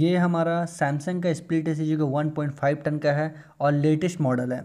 ये हमारा सैमसंग का स्प्लिट है जो कि वन पॉइंट फाइव टन का है और लेटेस्ट मॉडल है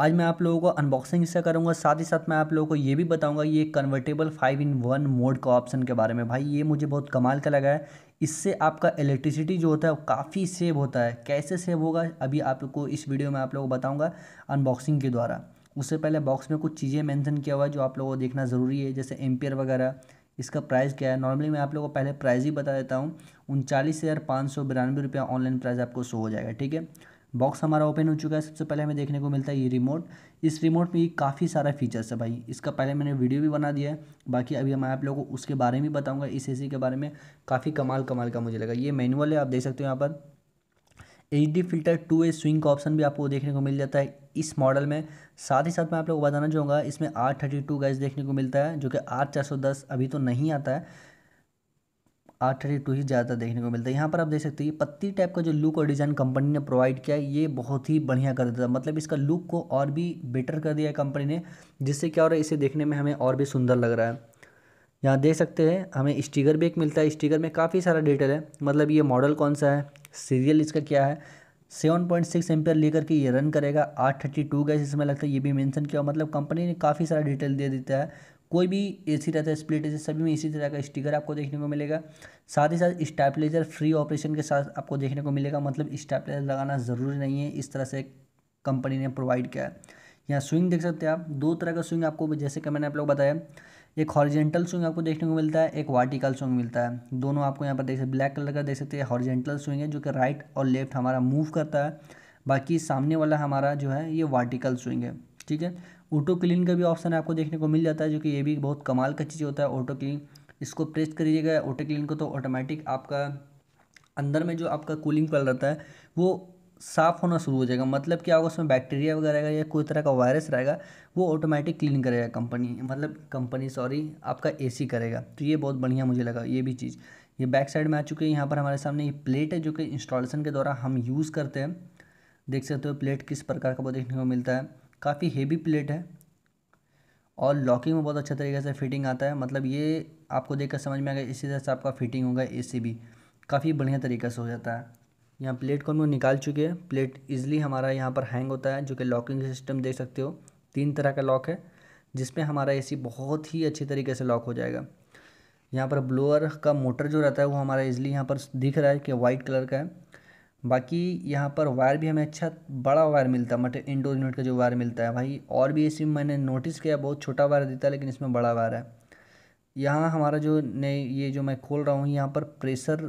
आज मैं आप लोगों को अनबॉक्सिंग इससे करूँगा साथ ही साथ मैं आप लोगों को ये भी बताऊँगा ये convertible five in one mode का ऑप्शन के बारे में भाई ये मुझे बहुत कमाल का लगा है इससे आपका इलेक्ट्रिसिटी जो होता है वो काफ़ी सेव होता है कैसे सेव होगा अभी आपको इस वीडियो में आप लोगों को बताऊँगा अनबॉक्सिंग के द्वारा उससे पहले बॉक्स में कुछ चीज़ें मैंसन किया हुआ है जो आप लोगों को देखना ज़रूरी है जैसे एम्पियर वगैरह इसका प्राइस क्या है नॉर्मली मैं आप लोगों को पहले प्राइस ही बता देता हूँ उनचालीस हज़ार पाँच सौ बिरानवे रुपया ऑनलाइन प्राइस आपको शो हो जाएगा ठीक है बॉक्स हमारा ओपन हो चुका है सबसे पहले हमें देखने को मिलता है ये रिमोट इस रिमोट में ये काफ़ी सारा फीचर्स है भाई इसका पहले मैंने वीडियो भी बना दिया है बाकी अभी मैं आप लोगों को उसके बारे में भी बताऊँगा इस ए के बारे में काफ़ी कमाल कमाल का मुझे लगा ये मैनुअल है आप देख सकते हो यहाँ पर H filter to A swing का ऑप्शन भी आपको देखने को मिल जाता है इस मॉडल में साथ ही साथ मैं आप लोगों को बताना चाहूँगा इसमें आर थर्टी टू गैस देखने को मिलता है जो कि आर चार सौ दस अभी तो नहीं आता है आर थर्टी टू ही ज़्यादा देखने को मिलता है यहाँ पर आप देख सकते हैं पत्ती टाइप का जो लुक और डिज़ाइन कंपनी ने प्रोवाइड किया है ये बहुत ही बढ़िया कर देता है मतलब इसका लुक को और भी बेटर कर दिया है कंपनी ने जिससे क्या हो रहा है इसे देखने में हमें और भी सुंदर लग रहा है यहाँ देख सकते हैं हमें स्टिकर भी एक मिलता है स्टिकर में काफ़ी सारा डिटेल है मतलब ये मॉडल कौन सा है सीरियल इसका क्या है सेवन पॉइंट सिक्स एम्पेयर लेकर के ये रन करेगा आठ थर्टी टू गैस इसमें लगता है ये भी मेंशन किया मतलब कंपनी ने काफ़ी सारा डिटेल दे देता है कोई भी एसी रहता है स्प्लिट एसी सभी में इसी तरह का स्टिकर आपको देखने को मिलेगा साथ ही साथ स्टैपलेजर फ्री ऑपरेशन के साथ आपको देखने को मिलेगा मतलब स्टैपलेजर लगाना ज़रूरी नहीं है इस तरह से कंपनी ने प्रोवाइड किया है यहाँ स्विंग देख सकते हैं आप दो तरह का स्विंग आपको जैसे कि मैंने आप लोग बताया एक हॉरिजेंटल स्विंग आपको देखने को मिलता है एक वार्टिकल स्विंग मिलता है दोनों आपको यहाँ पर देख सकते ब्लैक कलर का देख सकते हैं हॉरिजेंटल स्विंग है जो कि राइट और लेफ्ट हमारा मूव करता है बाकी सामने वाला हमारा जो है ये वार्टिकल स्विंग है ठीक है ऑटो क्लीन का भी ऑप्शन आपको देखने को मिल जाता है जो कि ये भी बहुत कमाल का चीज़ होता है ऑटो क्लीन इसको प्रेस करिएगा ऑटो क्लीन को तो ऑटोमेटिक आपका अंदर में जो आपका कूलिंग कल रहता है वो साफ़ होना शुरू हो जाएगा मतलब क्या होगा उसमें बैक्टीरिया वगैरह रहेगा या कोई तरह का वायरस रहेगा वो ऑटोमेटिक क्लीन करेगा कंपनी मतलब कंपनी सॉरी आपका सी करेगा तो ये बहुत बढ़िया मुझे लगा ये भी चीज़ ये बैक साइड में आ चुकी है यहाँ पर हमारे सामने ये प्लेट है जो कि इंस्टॉलेशन के दौरान हम यूज़ करते हैं देख सकते हो प्लेट किस प्रकार का वो देखने को मिलता है काफ़ी हेवी प्लेट है और लॉकिंग में बहुत अच्छा तरीके से फिटिंग आता है मतलब ये आपको देखकर समझ में आ गया इसी तरह से आपका फिटिंग होगा एसी भी काफ़ी बढ़िया तरीके से हो जाता है यहाँ प्लेट को हम निकाल चुके हैं प्लेट इजली हमारा यहाँ पर हैंग होता है जो कि लॉकिंग सिस्टम देख सकते हो तीन तरह का लॉक है जिसमें हमारा एसी बहुत ही अच्छी तरीके से लॉक हो जाएगा यहाँ पर ब्लोअर का मोटर जो रहता है वो हमारा इजली यहाँ पर दिख रहा है कि वाइट कलर का है बाकी यहाँ पर वायर भी हमें अच्छा बड़ा वायर मिलता है मतलब इंडोर यूनिट का जो वायर मिलता है भाई और भी एसी मैंने नोटिस किया बहुत छोटा वायर देता है लेकिन इसमें बड़ा वायर है यहाँ हमारा जो नए ये जो मैं खोल रहा हूँ यहाँ पर प्रेशर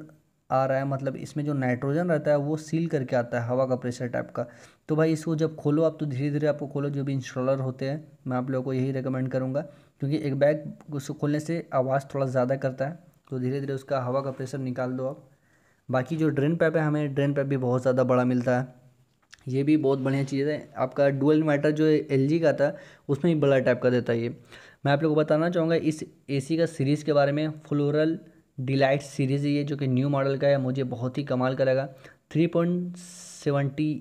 आ रहा है मतलब इसमें जो नाइट्रोजन रहता है वो सील करके आता है हवा का प्रेशर टाइप का तो भाई इसको जब खोलो आप तो धीरे धीरे आपको खोलो जो भी इंस्टॉलर होते हैं मैं आप लोगों को यही रिकमेंड करूँगा क्योंकि एक बैग उसको खोलने से आवाज़ थोड़ा ज़्यादा करता है तो धीरे धीरे उसका हवा का प्रेशर निकाल दो आप बाकी जो ड्रेन पैप है हमें ड्रेन पैप भी बहुत ज़्यादा बड़ा मिलता है ये भी बहुत बढ़िया चीज़ है आपका डुअल इन्वर्टर जो एल का था उसमें भी बड़ा टाइप का देता है ये मैं आप लोग को बताना चाहूँगा इस एसी का सीरीज़ के बारे में फ्लोरल डिलाइट सीरीज़ ये जो कि न्यू मॉडल का है मुझे बहुत ही कमाल का लगा थ्री पॉइंट सेवेंटी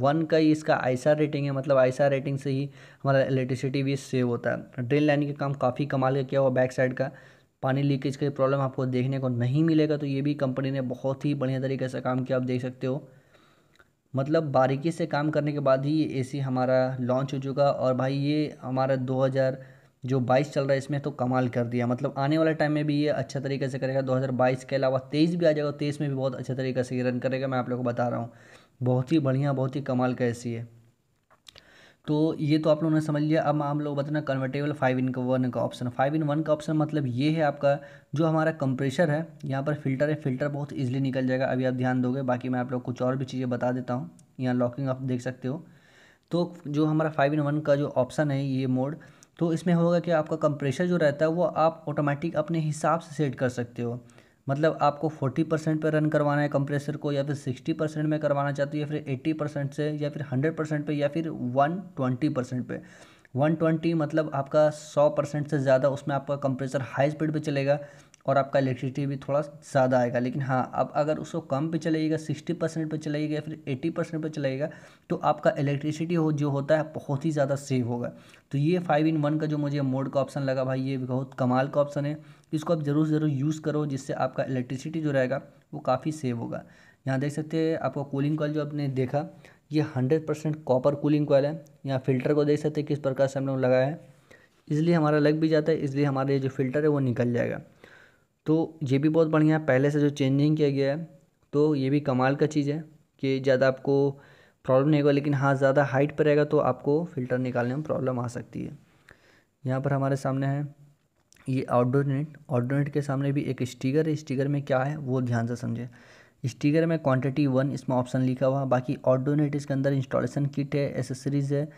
वन का ही इसका आईसा रेटिंग है मतलब आईसा रेटिंग से ही हमारा इलेक्ट्रिसिटी भी सेव होता है ड्रेन लाइन का काम काफ़ी कमाल का किया हुआ बैक साइड का पानी लीकेज का प्रॉब्लम आपको देखने को नहीं मिलेगा तो ये भी कंपनी ने बहुत ही बढ़िया तरीके से काम किया आप देख सकते हो मतलब बारीकी से काम करने के बाद ही ये एसी हमारा लॉन्च हो चुका और भाई ये हमारा 2000 जो 22 चल रहा है इसमें तो कमाल कर दिया मतलब आने वाले टाइम में भी ये अच्छा तरीके से करेगा 2022 के अलावा 23 भी आ जाएगा तेईस में भी बहुत अच्छे तरीके से ये रन करेगा मैं आप लोग को बता रहा हूँ बहुत ही बढ़िया बहुत ही कमाल का ऐसी है तो ये तो आप लोगों ने समझ लिया अब हम लोग बताना कन्वर्टेबल फाइव इन का वन का ऑप्शन फाइव इन वन का ऑप्शन मतलब ये है आपका जो हमारा कंप्रेशर है यहाँ पर फिल्टर है फिल्टर बहुत ईजिली निकल जाएगा अभी आप ध्यान दोगे बाकी मैं आप लोग कुछ और भी चीज़ें बता देता हूँ यहाँ लॉकिंग आप देख सकते हो तो जो हमारा फाइव इन वन का जो ऑप्शन है ये मोड तो इसमें होगा कि आपका कंप्रेशर जो रहता है वो आप ऑटोमेटिक अपने हिसाब से सेट कर सकते हो मतलब आपको 40 परसेंट पर रन करवाना है कंप्रेसर को या फिर 60 परसेंट में करवाना चाहते हो या फिर 80 परसेंट से या फिर 100 परसेंट पर या फिर 120 परसेंट पर 120 मतलब आपका 100 परसेंट से ज़्यादा उसमें आपका कंप्रेसर हाई स्पीड पर चलेगा और आपका इलेक्ट्रिसिटी भी थोड़ा ज़्यादा आएगा लेकिन हाँ अब अगर उसको कम पे चलाइएगा सिक्सटी परसेंट पर चलाइएगा या फिर एट्टी परसेंट पर चलाइएगा तो आपका इलेक्ट्रिसिटी हो जो होता है बहुत ही ज़्यादा सेव होगा तो ये फाइव इन वन का जो मुझे मोड का ऑप्शन लगा भाई ये बहुत कमाल का ऑप्शन है इसको आप ज़रूर ज़रूर यूज़ करो जिससे आपका इलेक्ट्रिसिटी जो रहेगा वो काफ़ी सेव होगा यहाँ देख सकते हैं आपका कूलिंग कॉल जो आपने देखा ये hundred percent copper cooling coil है यहाँ फिल्टर को देख सकते हैं किस प्रकार से हम लोग लगाया है इसलिए हमारा लग भी जाता है इसलिए हमारे जो फिल्टर है वो निकल जाएगा तो ये भी बहुत बढ़िया है पहले से जो चेंजिंग किया गया है तो ये भी कमाल का चीज़ है कि ज़्यादा आपको प्रॉब्लम नहीं होगा लेकिन हाँ ज़्यादा हाइट पर रहेगा तो आपको फ़िल्टर निकालने में प्रॉब्लम आ सकती है यहाँ पर हमारे सामने है ये आउटडोर नेट आउटडोर नेट के सामने भी एक स्टिकर है स्टिकर में क्या है वो ध्यान से समझें स्टिकर में क्वांटिटी वन इसमें ऑप्शन लिखा हुआ बाकी आउटडोर नेट इसके अंदर इंस्टॉलेशन किट है एसेसरीज़ है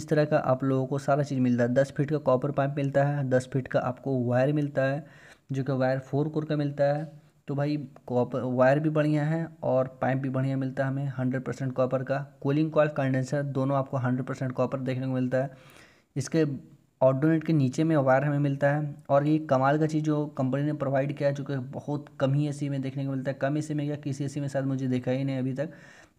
इस तरह का आप लोगों को सारा चीज़ मिलता है दस फीट का कॉपर पाइप मिलता है दस फीट का आपको वायर मिलता है जो कि वायर फोर कोर का मिलता है तो भाई कॉपर वायर भी बढ़िया है और पाइप भी बढ़िया मिलता है हमें हंड्रेड परसेंट कॉपर का कूलिंग कॉल कंडेंसर दोनों आपको हंड्रेड परसेंट कॉपर देखने को मिलता है इसके ऑडोनेट के नीचे में वायर हमें मिलता है और ये कमाल का चीज़ जो कंपनी ने प्रोवाइड किया है जो कि बहुत कम ही एसी में देखने को मिलता है कम एसी में या किसी एसी में शायद मुझे देखा ही नहीं अभी तक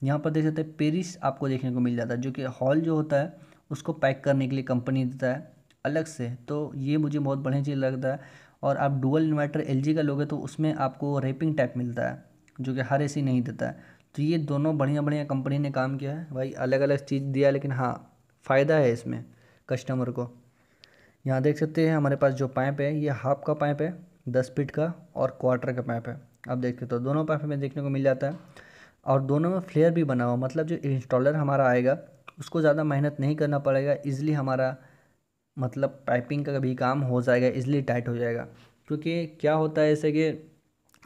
यहाँ पर देख सकते हैं पेरिस आपको देखने को मिल जाता है जो कि हॉल जो होता है उसको पैक करने के लिए कंपनी देता है अलग से तो ये मुझे बहुत बढ़िया चीज़ लगता है और आप डुअल इन्वर्टर एल का लोगे तो उसमें आपको रेपिंग टाइप मिलता है जो कि हर ए नहीं देता है तो ये दोनों बढ़िया बढ़िया कंपनी ने काम किया है भाई अलग अलग चीज़ दिया लेकिन हाँ फ़ायदा है इसमें कस्टमर को यहाँ देख सकते हैं हमारे पास जो पाइप है ये हाफ का पाइप है दस फीट का और क्वार्टर का पाइप है आप देख सकते हो तो दोनों पाइप में देखने को मिल जाता है और दोनों में फ्लेयर भी बना हुआ मतलब जो इंस्टॉलर हमारा आएगा उसको ज़्यादा मेहनत नहीं करना पड़ेगा ईजिली हमारा मतलब पाइपिंग का भी काम हो जाएगा इजली टाइट हो जाएगा क्योंकि क्या होता है ऐसे कि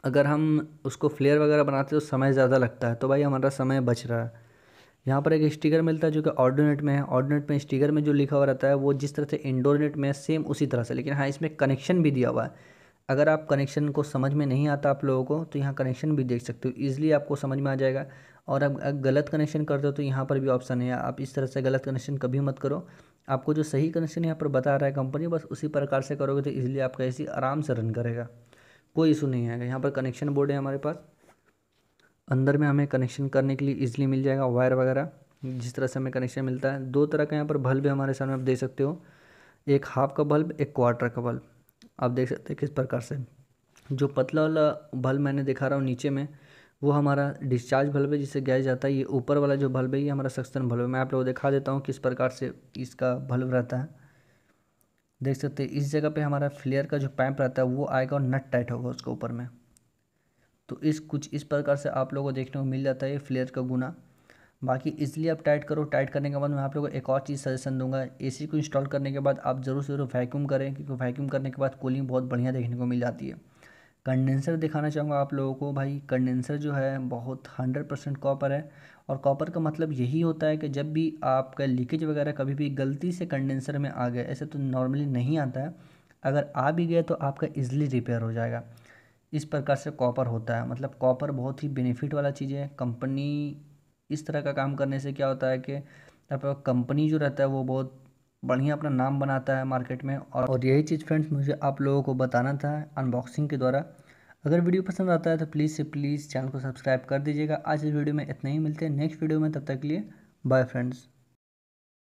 अगर हम उसको फ्लेयर वगैरह बनाते तो समय ज़्यादा लगता है तो भाई हमारा समय बच रहा है यहाँ पर एक स्टिकर मिलता है जो कि ऑर्डोनेट में है ऑर्डोनेट में स्टिकर में जो लिखा हुआ रहता है वो जिस तरह से इंडोरनेट में है सेम उसी तरह से लेकिन हाँ इसमें कनेक्शन भी दिया हुआ है अगर आप कनेक्शन को समझ में नहीं आता आप लोगों को तो यहाँ कनेक्शन भी देख सकते हो ईजिली आपको समझ में आ जाएगा और अब गलत कनेक्शन करते हो तो यहाँ पर भी ऑप्शन है आप इस तरह से गलत कनेक्शन कभी मत करो आपको जो सही कनेक्शन यहाँ पर बता रहा है कंपनी बस उसी प्रकार से करोगे तो इजिली आपका ए आराम से रन करेगा कोई इशू नहीं आएगा यहाँ पर कनेक्शन बोर्ड है हमारे पास अंदर में हमें कनेक्शन करने के लिए इजिली मिल जाएगा वायर वगैरह जिस तरह से हमें कनेक्शन मिलता है दो तरह का यहाँ पर बल्ब भी हमारे सामने आप देख सकते हो एक हाफ का बल्ब एक क्वार्टर का बल्ब आप देख सकते हैं किस प्रकार से जो पतला वाला बल्ब मैंने दिखा रहा हूँ नीचे में वो हमारा डिस्चार्ज बल्ब है जिससे गैस जाता है ये ऊपर वाला जो बल्ब है ये हमारा सक्सन भल्व है मैं आप लोगों को दिखा देता हूँ किस प्रकार से इसका बल्ब रहता है देख सकते हैं इस जगह पे हमारा फ्लेयर का जो पैंप रहता है वो आएगा और नट टाइट होगा उसके ऊपर में तो इस कुछ इस प्रकार से आप लोगों को देखने को मिल जाता है फ्लेयर का गुना बाकी इसलिए आप टाइट करो टाइट करने के बाद मैं आप लोगों को एक और चीज़ सजेशन दूंगा एसी को इंस्टॉल करने के बाद आप ज़रूर से ज़रूर वैक्यूम करें क्योंकि वैक्यूम करने के बाद कूलिंग बहुत बढ़िया देखने को मिल जाती है कंडेंसर दिखाना चाहूँगा आप लोगों को भाई कंडेंसर जो है बहुत हंड्रेड परसेंट कॉपर है और कॉपर का मतलब यही होता है कि जब भी आपका लीकेज वगैरह कभी भी गलती से कंडेंसर में आ गया ऐसे तो नॉर्मली नहीं आता है अगर आ भी गया तो आपका इज़ली रिपेयर हो जाएगा इस प्रकार से कॉपर होता है मतलब कॉपर बहुत ही बेनिफिट वाला चीज़ है कंपनी इस तरह का काम करने से क्या होता है कि आप कंपनी जो रहता है वो बहुत बढ़िया अपना नाम बनाता है मार्केट में और, और यही चीज़ फ्रेंड्स मुझे आप लोगों को बताना था अनबॉक्सिंग के द्वारा अगर वीडियो पसंद आता है तो प्लीज़ से प्लीज़ चैनल को सब्सक्राइब कर दीजिएगा आज इस वीडियो में इतना ही मिलते हैं नेक्स्ट वीडियो में तब तक के लिए बाय फ्रेंड्स